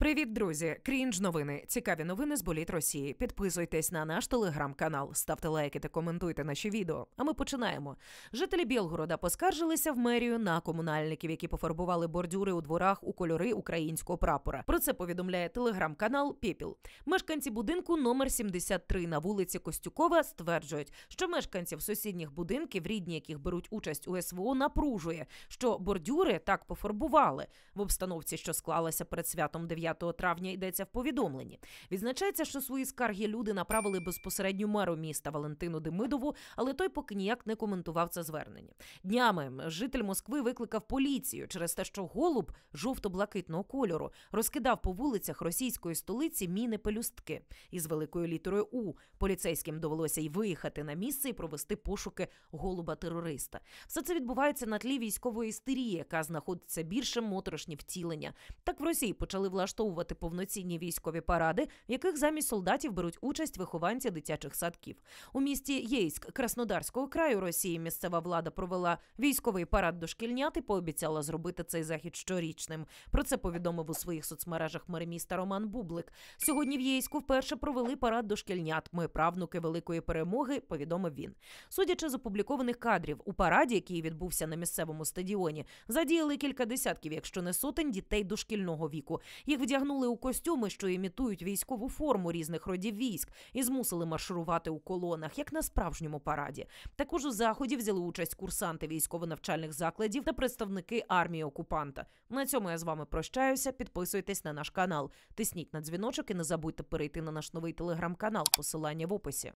Привіт, друзі! Крінж новини. Цікаві новини з боліт Росії. Підписуйтесь на наш телеграм-канал, ставте лайки та коментуйте наші відео. А ми починаємо. Жителі Білгорода поскаржилися в мерію на комунальників, які пофарбували бордюри у дворах у кольори українського прапора. Про це повідомляє телеграм-канал Піпіл. Мешканці будинку номер 73 на вулиці Костюкова стверджують, що мешканців сусідніх будинків, рідні яких беруть участь у СВО, напружує, що бордюри так пофарбували в обстановці, що склалася перед святом 9 5 травня йдеться в повідомленні. Відзначається, що свої скарги люди направили безпосередньо меру міста Валентину Демидову, але той поки ніяк не коментував це звернення. Днями житель Москви викликав поліцію через те, що голуб жовто-блакитного кольору розкидав по вулицях російської столиці міни пелюстки із великою літерою У поліцейським довелося й виїхати на місце і провести пошуки голуба-терориста. Все це відбувається на тлі військової істерії, яка знаходиться більше моторошні втілення. Так в Росії почали влаштувати влаштовувати повноцінні військові паради, в яких замість солдатів беруть участь вихованці дитячих садків. У місті Єйськ Краснодарського краю Росії місцева влада провела військовий парад дошкільнят і пообіцяла зробити цей захід щорічним. Про це повідомив у своїх соцмережах мер міста Роман Бублик. Сьогодні в Єйську вперше провели парад дошкільнят. Ми правнуки великої перемоги. Повідомив він. Судячи з опублікованих кадрів у параді, який відбувся на місцевому стадіоні, задіяли кілька десятків, якщо не сотень, дітей дошкільного віку. Їх вдягнули у костюми, що імітують військову форму різних родів військ, і змусили марширувати у колонах, як на справжньому параді. Також у заході взяли участь курсанти військово-навчальних закладів та представники армії окупанта. На цьому я з вами прощаюся. Підписуйтесь на наш канал, тисніть на дзвіночок і не забудьте перейти на наш новий телеграм-канал. Посилання в описі.